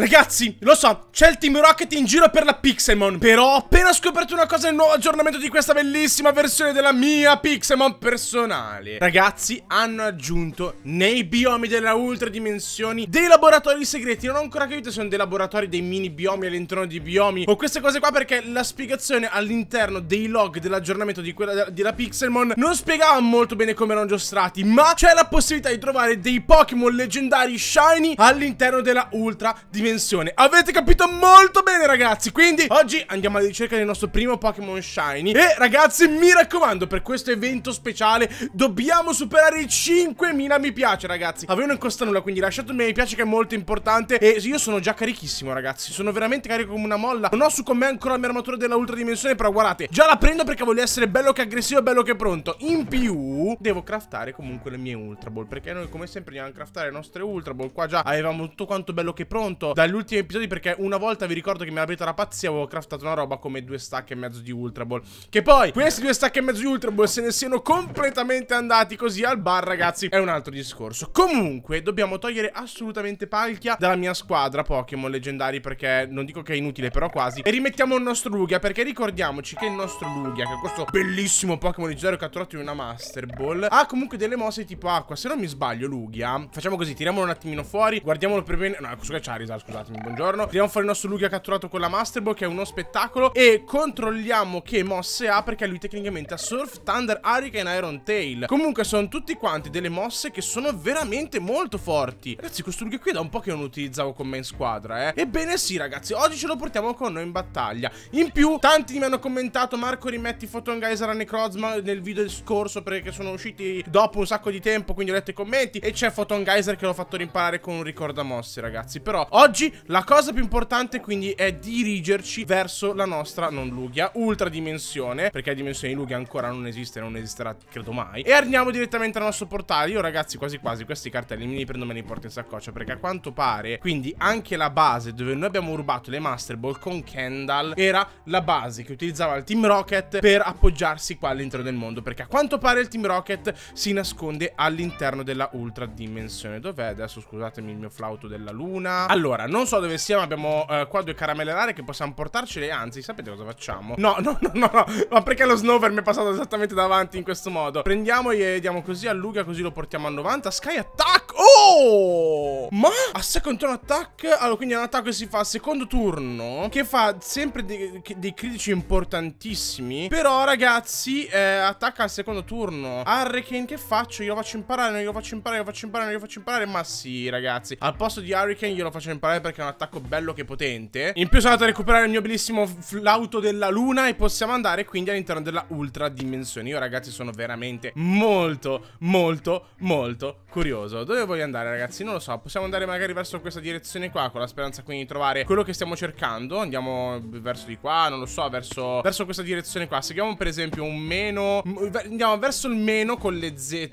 Ragazzi, lo so, c'è il Team Rocket in giro per la Pixelmon Però ho appena scoperto una cosa nel nuovo aggiornamento di questa bellissima versione della mia Pixelmon personale Ragazzi, hanno aggiunto nei biomi della ultra dimensioni dei laboratori segreti Non ho ancora capito se sono dei laboratori, dei mini biomi all'interno di biomi O queste cose qua perché la spiegazione all'interno dei log dell'aggiornamento di quella della Pixelmon Non spiegava molto bene come erano giostrati Ma c'è la possibilità di trovare dei Pokémon leggendari shiny all'interno della ultra dimensione dimensione Avete capito molto bene ragazzi Quindi oggi andiamo alla ricerca del nostro primo Pokémon Shiny E ragazzi mi raccomando per questo evento speciale Dobbiamo superare i 5000 mi piace ragazzi A voi non costa nulla quindi lasciate un mi piace che è molto importante E io sono già carichissimo ragazzi Sono veramente carico come una molla Non ho su con me ancora la mia armatura della ultra dimensione Però guardate già la prendo perché voglio essere bello che aggressivo e bello che pronto In più devo craftare comunque le mie Ultra Ball Perché noi come sempre andiamo a craftare le nostre Ultra Ball Qua già avevamo tutto quanto bello che pronto dagli ultimi episodi perché una volta vi ricordo che mi avete la pazzia avevo craftato una roba come due stacche e mezzo di Ultra Ball. Che poi questi due stacche e mezzo di Ultra Ball se ne siano completamente andati così al bar ragazzi è un altro discorso. Comunque dobbiamo togliere assolutamente palchia dalla mia squadra Pokémon leggendari perché non dico che è inutile però quasi. E rimettiamo il nostro Lugia perché ricordiamoci che il nostro Lugia che è questo bellissimo Pokémon leggendario catturato in una Master Ball ha comunque delle mosse tipo acqua. Se non mi sbaglio Lugia facciamo così tiriamolo un attimino fuori guardiamolo per bene. No questo c'ha risalto scusatemi, buongiorno Tiriamo fuori il nostro Lugia catturato con la Master Ball Che è uno spettacolo E controlliamo che mosse ha Perché lui tecnicamente ha Surf, Thunder, Hurricane e Iron Tail Comunque sono tutti quanti delle mosse che sono veramente molto forti Ragazzi questo Lugia qui è da un po' che non lo utilizzavo con me in squadra eh Ebbene sì ragazzi, oggi ce lo portiamo con noi in battaglia In più, tanti mi hanno commentato Marco rimetti Photon Geyser a Necrozma nel video scorso Perché sono usciti dopo un sacco di tempo Quindi ho letto i commenti E c'è Photon Geyser che l'ho fatto rimparare con un ricordamosse ragazzi Però oggi Oggi la cosa più importante quindi è dirigerci verso la nostra non Lugia, ultra dimensione, perché la dimensione di Lugia ancora non esiste, non esisterà credo mai. E andiamo direttamente al nostro portale. Io ragazzi quasi quasi questi cartelli mi li prendo me li porto in saccoccia, perché a quanto pare quindi anche la base dove noi abbiamo rubato le Master Ball con Kendall era la base che utilizzava il Team Rocket per appoggiarsi qua all'interno del mondo, perché a quanto pare il Team Rocket si nasconde all'interno della ultra dimensione. Dov'è adesso? Scusatemi il mio flauto della luna. Allora, allora, non so dove siamo, abbiamo eh, qua due caramelle rare che possiamo portarcele, anzi, sapete cosa facciamo? No, no, no, no, no, ma perché lo snowver mi è passato esattamente davanti in questo modo? Prendiamo e diamo così a Luga, così lo portiamo a 90, Sky Attack! Oh! Ma a second turn attack Allora quindi è un attacco che si fa al secondo turno Che fa sempre dei, dei critici importantissimi Però ragazzi eh, Attacca al secondo turno Hurricane che faccio? Io lo faccio imparare, non glielo faccio imparare, glielo faccio imparare, non glielo faccio imparare Ma sì ragazzi Al posto di Hurricane glielo faccio imparare perché è un attacco bello che potente In più sono andato a recuperare il mio bellissimo flauto della luna E possiamo andare quindi all'interno della ultra dimensione Io ragazzi sono veramente molto molto molto curioso Dovevo voglio andare ragazzi Non lo so Possiamo andare magari verso questa direzione qua Con la speranza quindi di trovare quello che stiamo cercando Andiamo verso di qua Non lo so Verso, verso questa direzione qua Seguiamo per esempio un meno Andiamo verso il meno con le Z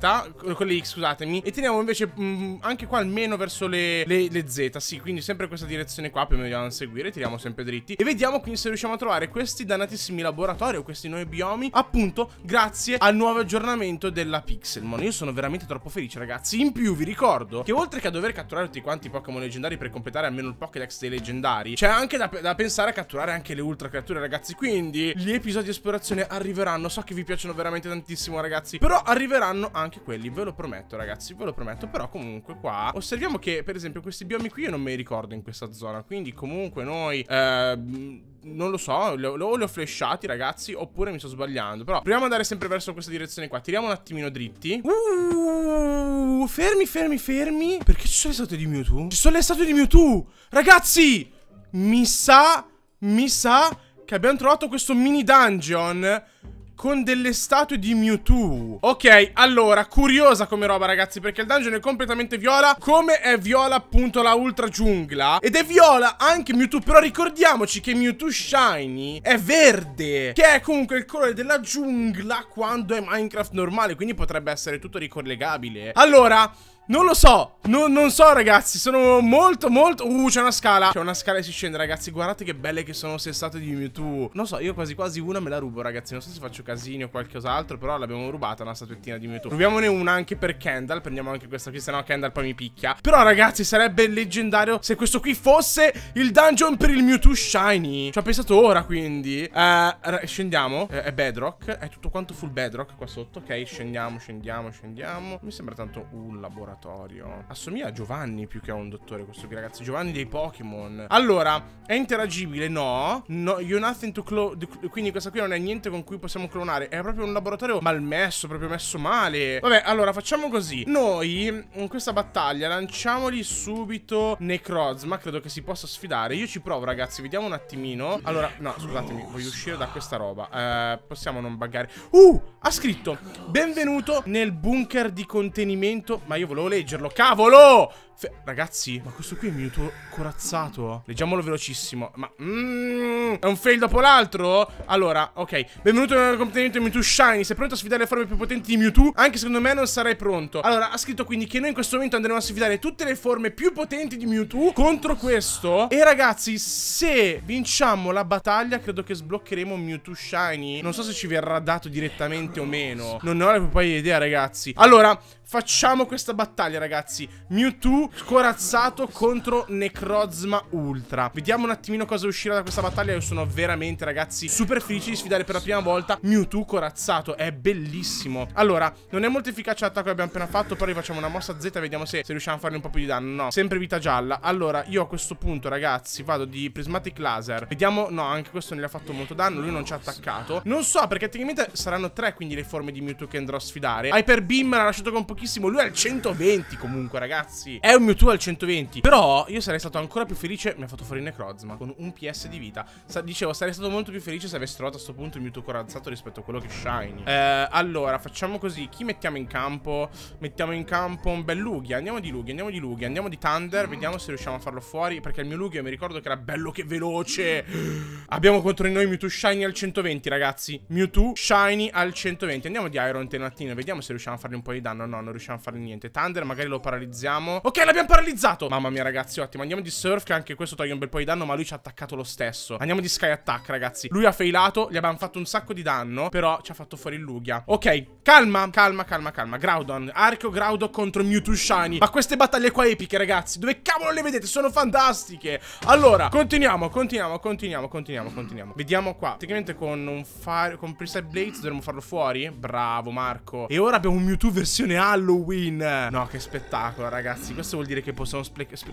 Con le X scusatemi E teniamo invece mh, mm, anche qua il meno verso le, le, le, Z Sì quindi sempre questa direzione qua Più o meno andiamo seguire Tiriamo sempre dritti E vediamo quindi se riusciamo a trovare questi dannatissimi laboratori O questi nuovi biomi Appunto grazie al nuovo aggiornamento della Pixelmon Io sono veramente troppo felice ragazzi In più vi ricordo ricordo che oltre che a dover catturare tutti quanti i Pokémon leggendari per completare almeno il Pokédex dei leggendari, c'è anche da, da, pensare a catturare anche le ultra creature, ragazzi. Quindi gli episodi di esplorazione arriveranno. So che vi piacciono veramente tantissimo, ragazzi. Però arriveranno anche quelli, ve lo prometto, ragazzi. Ve lo prometto. Però comunque qua osserviamo che, per esempio, questi biomi qui io non me li ricordo in questa zona. Quindi comunque noi... Eh, non lo so, li li ho flashati, ragazzi, oppure mi sto sbagliando. Però proviamo ad andare sempre verso questa direzione qua. Tiriamo un attimino dritti. Uh, fermi, fermi, noi fermi Perché ci sono le statue di Mewtwo? Ci sono le statue di Mewtwo Ragazzi Mi sa Mi sa Che abbiamo trovato questo mini dungeon con delle statue di Mewtwo Ok, allora, curiosa come roba ragazzi Perché il dungeon è completamente viola Come è viola appunto la ultra giungla Ed è viola anche Mewtwo Però ricordiamoci che Mewtwo Shiny è verde Che è comunque il colore della giungla quando è Minecraft normale Quindi potrebbe essere tutto ricollegabile Allora... Non lo so, non, non, so ragazzi, sono molto molto... Uh, c'è una scala, c'è una scala e si scende ragazzi, guardate che belle che sono state di Mewtwo Non so, io quasi quasi una me la rubo ragazzi, non so se faccio casino o qualcos'altro, però l'abbiamo rubata una statuettina di Mewtwo Rubiamone una anche per Kendall, prendiamo anche questa qui, se no Kendall poi mi picchia Però ragazzi, sarebbe leggendario se questo qui fosse il dungeon per il Mewtwo Shiny Ci ho pensato ora quindi uh, Scendiamo, eh, è bedrock, è tutto quanto full bedrock qua sotto, ok, scendiamo, scendiamo, scendiamo Mi sembra tanto un laboratorio laboratorio. Mm. Assomiglia a Giovanni più che a un dottore questo qui, ragazzi. Giovanni dei Pokémon. Allora, è interagibile? No. no you're nothing to clone. Quindi questa qui non è niente con cui possiamo clonare. È proprio un laboratorio malmesso, proprio messo male. Vabbè, allora facciamo così. Noi, in questa battaglia, lanciamoli subito Necrozma. Credo che si possa sfidare. Io ci provo, ragazzi. Vediamo un attimino. Allora, no, scusatemi. Voglio uscire da questa roba. Eh, possiamo non buggare. Uh, ha scritto. Benvenuto nel bunker di contenimento. Ma io volevo volevo leggerlo. Cavolo! Fe Ragazzi, ma questo qui è Mewtwo corazzato. Leggiamolo velocissimo. Ma... Mm, è un fail dopo l'altro? Allora, ok. Benvenuto nel di Mewtwo Shiny. Sei pronto a sfidare le forme più potenti di Mewtwo? Anche secondo me non sarei pronto. Allora, ha scritto quindi che noi in questo momento andremo a sfidare tutte le forme più potenti di Mewtwo contro questo. E ragazzi, se vinciamo la battaglia, credo che sbloccheremo Mewtwo Shiny. Non so se ci verrà dato direttamente o meno. Non ne ho la più idea, ragazzi. Allora, Facciamo questa battaglia ragazzi Mewtwo scorazzato contro Necrozma Ultra Vediamo un attimino cosa uscirà da questa battaglia Io sono veramente ragazzi super felice di sfidare per la prima volta Mewtwo corazzato È bellissimo Allora non è molto efficace l'attacco che abbiamo appena fatto Però rifacciamo una mossa Z e vediamo se, se, riusciamo a fargli un po' più di danno No sempre vita gialla Allora io a questo punto ragazzi vado di Prismatic Laser Vediamo no anche questo non gli ha fatto molto danno Lui non ci ha attaccato Non so perché tecnicamente saranno tre quindi le forme di Mewtwo che andrò a sfidare Hyper Beam l'ha lasciato con un po' pochissimo. Lui è al 120 comunque, ragazzi. È un Mewtwo al 120. Però io sarei stato ancora più felice. Mi ha fatto fuori Necrozma con un PS di vita. Sa dicevo, sarei stato molto più felice se avessi trovato a questo punto il Mewtwo corazzato rispetto a quello che Shiny. Eh, allora, facciamo così. Chi mettiamo in campo? Mettiamo in campo un bel Lugia. Andiamo di Lugia, andiamo di Lugia, andiamo di Thunder. Vediamo se riusciamo a farlo fuori. Perché il mio Lugia mi ricordo che era bello che veloce. Abbiamo contro di noi Mewtwo Shiny al 120, ragazzi. Mewtwo Shiny al 120. Andiamo di Iron Tail un Vediamo se riusciamo a fargli un po' di danno. No, no non riusciamo a fare niente Thunder magari lo paralizziamo Ok l'abbiamo paralizzato Mamma mia ragazzi, ottimo Andiamo di Surf che anche questo toglie un bel po' di danno Ma lui ci ha attaccato lo stesso Andiamo di Sky Attack ragazzi Lui ha failato, gli abbiamo fatto un sacco di danno Però ci ha fatto fuori il Lugia Ok, calma, calma, calma, calma Groudon, Arco Groudon contro Mewtwo Shiny Ma queste battaglie qua epiche ragazzi Dove cavolo le vedete? Sono fantastiche Allora, continuiamo, continuiamo, continuiamo, continuiamo, continuiamo Vediamo qua Praticamente con un fire, con Preset Blades dovremmo farlo fuori Bravo Marco E ora abbiamo un Mewtwo versione alta Halloween. No, che spettacolo, ragazzi. Questo vuol dire che possiamo,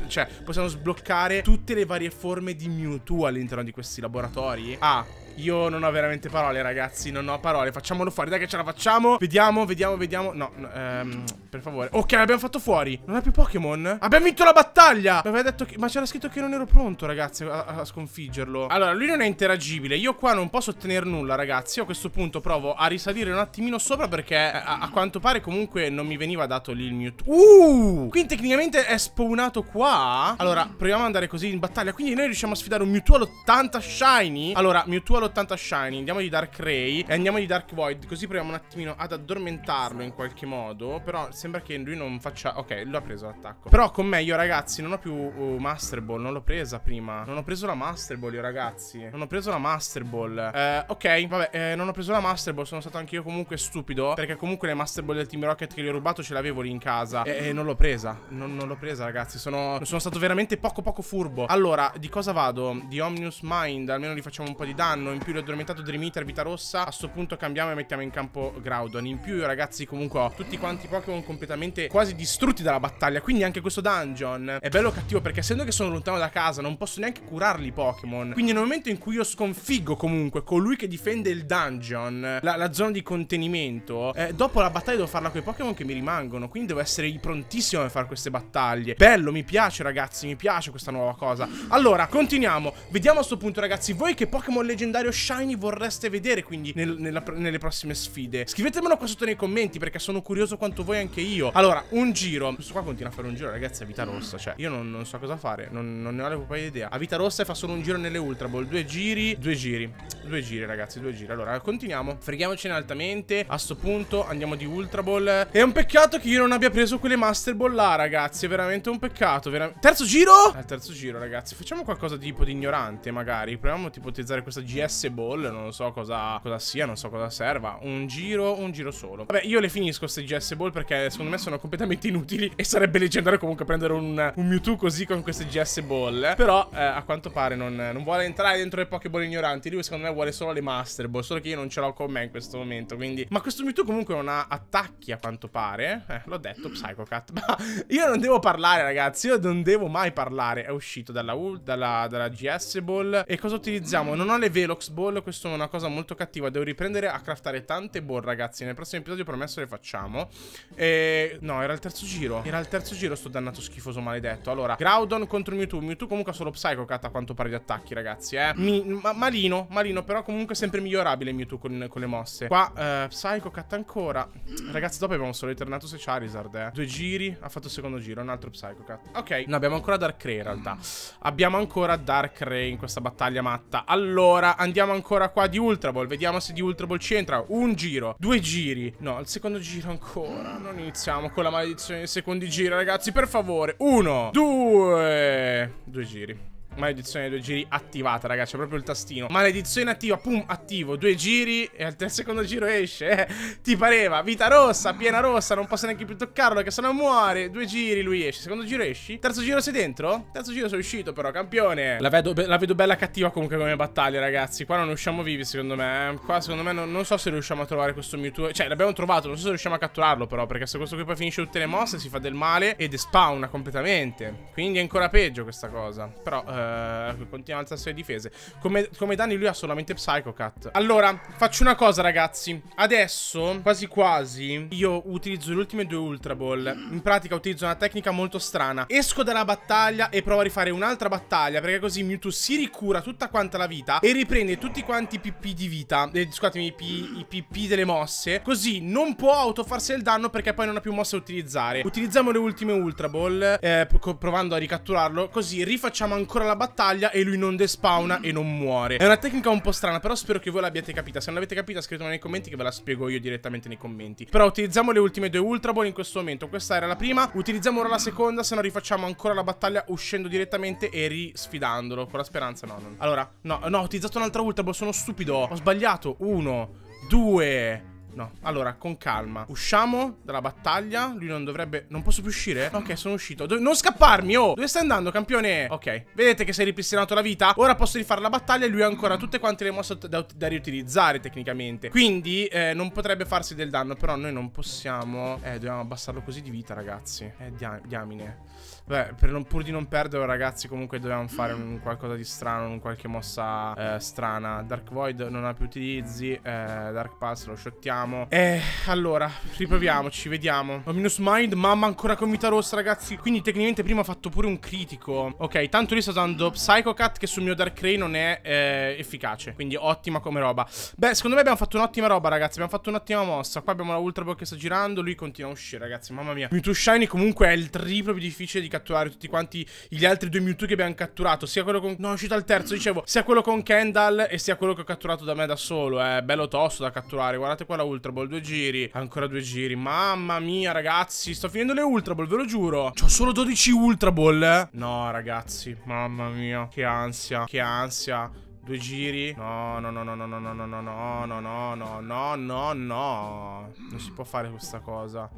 cioè, possiamo sbloccare tutte le varie forme di Mewtwo all'interno di questi laboratori. Ah, io non ho veramente parole, ragazzi. Non ho parole. Facciamolo fuori. Dai, che ce la facciamo. Vediamo, vediamo, vediamo. No, no ehm, per favore. Ok, l'abbiamo fatto fuori. Non è più Pokémon? Abbiamo vinto la battaglia. aveva Che... Ma c'era scritto che non ero pronto, ragazzi, a, a, sconfiggerlo. Allora, lui non è interagibile. Io qua non posso ottenere nulla, ragazzi. Io a questo punto provo a risalire un attimino sopra perché eh, a, a quanto pare comunque non mi veniva dato lì il Mewtwo. Uh! Quindi tecnicamente è spawnato qua. Allora, proviamo ad andare così in battaglia. Quindi noi riusciamo a sfidare un Mewtwo all'80 Shiny. Allora, Mewtwo all'80 all'80 Shiny, andiamo di Dark Ray e andiamo di Dark Void, così proviamo un attimino ad addormentarlo in qualche modo, però sembra che lui non faccia... Ok, ha preso l'attacco. Però con me io ragazzi non ho più uh, Master Ball, non l'ho presa prima. Non ho preso la Master Ball io ragazzi. Non ho preso la Master Ball. Eh, ok, vabbè, eh, non ho preso la Master Ball, sono stato anche io comunque stupido, perché comunque le Master Ball del Team Rocket che gli ho rubato ce l'avevo lì in casa e, e non l'ho presa. Non, non l'ho presa ragazzi, sono, sono stato veramente poco poco furbo. Allora, di cosa vado? Di Omnius Mind, almeno gli facciamo un po' di danno in più l'addormentato Dream Eater vita rossa A sto punto cambiamo e mettiamo in campo Groudon In più io ragazzi comunque ho tutti quanti Pokémon completamente quasi distrutti dalla battaglia Quindi anche questo dungeon è bello cattivo Perché essendo che sono lontano da casa non posso neanche curarli i Pokémon Quindi nel momento in cui io sconfiggo comunque colui che difende il dungeon La, la zona di contenimento eh, Dopo la battaglia devo farla con i Pokémon che mi rimangono Quindi devo essere prontissimo a fare queste battaglie Bello, mi piace ragazzi, mi piace questa nuova cosa Allora, continuiamo Vediamo a sto punto ragazzi voi che Pokémon leggendari leggendario shiny vorreste vedere quindi nel, nella, nelle prossime sfide? Scrivetemelo qua sotto nei commenti perché sono curioso quanto voi anche io. Allora, un giro. Questo qua continua a fare un giro, ragazzi, a vita rossa. Cioè, io non, non so cosa fare, non, non ne ho proprio idea. A vita rossa e fa solo un giro nelle Ultra Ball. Due giri, due giri, due giri, ragazzi, due giri. Allora, continuiamo. Freghiamocene altamente. A sto punto andiamo di Ultra Ball. È un peccato che io non abbia preso quelle Master Ball là, ragazzi. È veramente un peccato. Vera... Terzo giro? Al terzo giro, ragazzi. Facciamo qualcosa di tipo di ignorante, magari. Proviamo a ipotizzare questa GS PS Ball, non so cosa, cosa sia, non so cosa serva. Un giro, un giro solo. Vabbè, io le finisco queste GS Ball perché secondo me sono completamente inutili e sarebbe leggendario comunque prendere un, un Mewtwo così con queste GS Ball. Però eh, a quanto pare non, non, vuole entrare dentro le Pokéball ignoranti. Lui secondo me vuole solo le Master Ball, solo che io non ce l'ho con me in questo momento. Quindi... Ma questo Mewtwo comunque non ha attacchi a quanto pare. Eh, l'ho detto, Psycho Cat. Ma io non devo parlare ragazzi, io non devo mai parlare. È uscito dalla, dalla, dalla GS Ball. E cosa utilizziamo? Non ho le Velox Ball, questo è una cosa molto cattiva. Devo riprendere a craftare tante ball, ragazzi. Nel prossimo episodio promesso le facciamo. E... No, era il terzo giro. Era il terzo giro sto dannato schifoso maledetto. Allora, Groudon contro Mewtwo. Mewtwo comunque ha solo Psychocat a quanto pare di attacchi, ragazzi, eh. Mi... Ma malino, malino, però comunque sempre migliorabile Mewtwo con, con le mosse. Qua, eh, Psycho ancora. Ragazzi, dopo abbiamo solo ritornato se Charizard, eh. Due giri, ha fatto il secondo giro, un altro Psychocat. Ok, no, abbiamo ancora Dark Ray, in realtà. Abbiamo ancora Dark Ray in questa battaglia matta. Allora, andiamo andiamo ancora qua di Ultra Ball. Vediamo se di Ultra Ball c'entra. Un giro, due giri. No, il secondo giro ancora. Non iniziamo con la maledizione dei secondi giri, ragazzi. Per favore, uno, due, due giri. Maledizione due giri attivata, ragazzi. C'è proprio il tastino. Maledizione attiva, pum, attivo. Due giri e al secondo giro esce. Eh, ti pareva? Vita rossa, piena rossa. Non posso neanche più toccarlo che se no muore. Due giri, lui esce. Secondo giro esci. Terzo giro sei dentro? Terzo giro sei uscito però, campione. La vedo, la vedo bella cattiva comunque come battaglia, ragazzi. Qua non usciamo vivi, secondo me. Eh. Qua, secondo me, non, non so se riusciamo a trovare questo Mewtwo. Cioè, l'abbiamo trovato. Non so se riusciamo a catturarlo, però. Perché se questo qui poi finisce tutte le mosse, si fa del male ed spawna completamente. Quindi è ancora peggio questa cosa. Però... Eh, eh, continua ad alzarsi le difese. Come, come, danni lui ha solamente Psycho Cat. Allora, faccio una cosa ragazzi. Adesso, quasi quasi, io utilizzo le ultime due Ultra Ball. In pratica utilizzo una tecnica molto strana. Esco dalla battaglia e provo a rifare un'altra battaglia, perché così Mewtwo si ricura tutta quanta la vita e riprende tutti quanti i PP di vita. Eh, scusatemi, i, P, i PP delle mosse. Così non può autofarsi il danno perché poi non ha più mosse da utilizzare. Utilizziamo le ultime Ultra Ball, eh, provando a ricatturarlo, così rifacciamo ancora la la battaglia e lui non despawna e non muore. È una tecnica un po' strana, però spero che voi l'abbiate capita. Se non l'avete capita, scrivetemi nei commenti che ve la spiego io direttamente nei commenti. Però utilizziamo le ultime due Ultra Ball in questo momento. Questa era la prima, utilizziamo ora la seconda, se no rifacciamo ancora la battaglia uscendo direttamente e risfidandolo. Con la speranza, no, non. Allora, no, no, ho utilizzato un'altra Ultra Ball, sono stupido. Ho sbagliato. Uno, due... No, allora, con calma Usciamo dalla battaglia Lui non dovrebbe... Non posso più uscire? Ok, sono uscito Do... Non scapparmi, oh! Dove stai andando, campione? Ok, vedete che si è ripristinato la vita? Ora posso rifare la battaglia E lui ha ancora tutte quante le mosse da, da riutilizzare, tecnicamente Quindi, eh, non potrebbe farsi del danno Però noi non possiamo... Eh, dobbiamo abbassarlo così di vita, ragazzi Eh, dia diamine Beh, per non, pur di non perdere, ragazzi, comunque dobbiamo fare un, qualcosa di strano, un qualche mossa eh, strana. Dark Void non ha più utilizzi, eh, Dark Pulse lo shottiamo proviamo. Eh, allora, riproviamoci, vediamo. Ho oh, minus mind, mamma ancora con vita rossa, ragazzi. Quindi tecnicamente prima ho fatto pure un critico. Ok, tanto lì sto usando Psycho Cat che sul mio Dark Ray non è eh, efficace. Quindi ottima come roba. Beh, secondo me abbiamo fatto un'ottima roba, ragazzi. Abbiamo fatto un'ottima mossa. Qua abbiamo la Ultra Ball che sta girando. Lui continua a uscire, ragazzi. Mamma mia. Mewtwo Shiny comunque è il triplo più difficile di catturare tutti quanti gli altri due Mewtwo che abbiamo catturato. Sia quello con... No, è uscito al terzo, dicevo. Sia quello con Kendall e sia quello che ho catturato da me da solo. È eh. bello tosto da catturare. Guardate qua la Ultra Ultra Ball, due giri, ancora due giri. Mamma mia, ragazzi, sto finendo le Ultra Ball, ve lo giuro. C'ho solo 12 Ultra Ball. No, ragazzi, mamma mia, che ansia, che ansia. Due giri. No, no, no, no, no, no, no, no, no, no, no, no, no, no, no, no. Non si può fare questa cosa.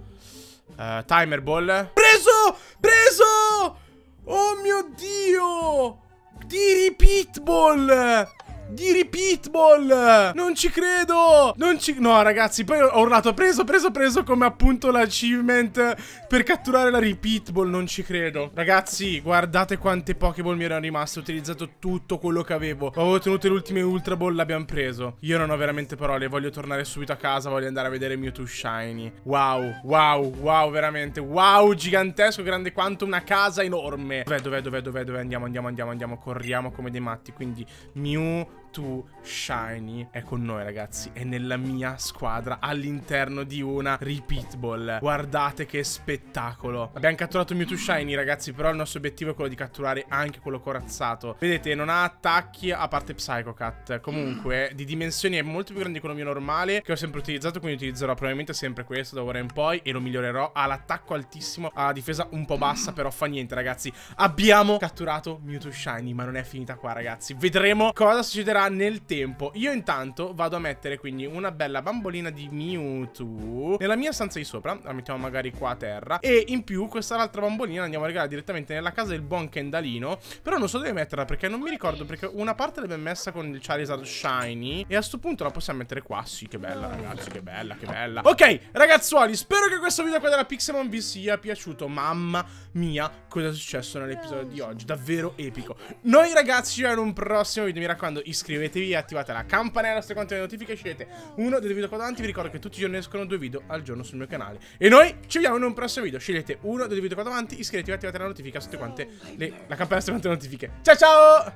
Uh, timer ball. Preso! Preso! Oh mio Dio! Di repeat ball! di Pitbull! Non ci credo! Non ci... No, ragazzi, poi ho urlato, preso, preso, preso come appunto l'achievement per catturare la Pitbull, non ci credo. Ragazzi, guardate quante Pokéball mi erano rimaste, ho utilizzato tutto quello che avevo. Avevo tenuto le ultime Ultra Ball, l'abbiamo preso. Io non ho veramente parole, voglio tornare subito a casa, voglio andare a vedere Mewtwo Shiny. Wow, wow, wow, veramente, wow, gigantesco, grande quanto una casa enorme. Dov'è, dov'è, dov'è, dov'è, dov'è, andiamo, andiamo, andiamo, andiamo, corriamo come dei matti, quindi Mew tu Shiny è con noi ragazzi, è nella mia squadra all'interno di una repeat ball. Guardate che spettacolo. Abbiamo catturato Mewtwo Shiny ragazzi, però il nostro obiettivo è quello di catturare anche quello corazzato. Vedete, non ha attacchi a parte Psycho Cat. Comunque, di dimensioni è molto più grande di quello mio normale che ho sempre utilizzato, quindi utilizzerò probabilmente sempre questo da ora in poi e lo migliorerò. Ha l'attacco altissimo, ha la difesa un po' bassa, però fa niente ragazzi. Abbiamo catturato Mewtwo Shiny, ma non è finita qua ragazzi. Vedremo cosa succederà nel tempo Io intanto vado a mettere quindi una bella bambolina di Mewtwo Nella mia stanza di sopra La mettiamo magari qua a terra E in più questa l'altra bambolina andiamo a regalare direttamente nella casa del buon Kendalino Però non so dove metterla perché non mi ricordo Perché una parte l'abbiamo messa con il Charizard Shiny E a questo punto la possiamo mettere qua Sì che bella ragazzi che bella che bella Ok ragazzuoli spero che questo video qua della Pixelmon vi sia piaciuto Mamma mia cosa è successo nell'episodio di oggi Davvero epico Noi ragazzi ci vediamo in un prossimo video Mi raccomando iscrivetevi iscrivetevi e attivate la campanella se quante le notifiche scegliete uno dei video qua davanti vi ricordo che tutti i giorni escono due video al giorno sul mio canale e noi ci vediamo in un prossimo video scegliete uno dei video qua davanti iscrivetevi e attivate la notifica se quante le, la campanella se quante le notifiche ciao ciao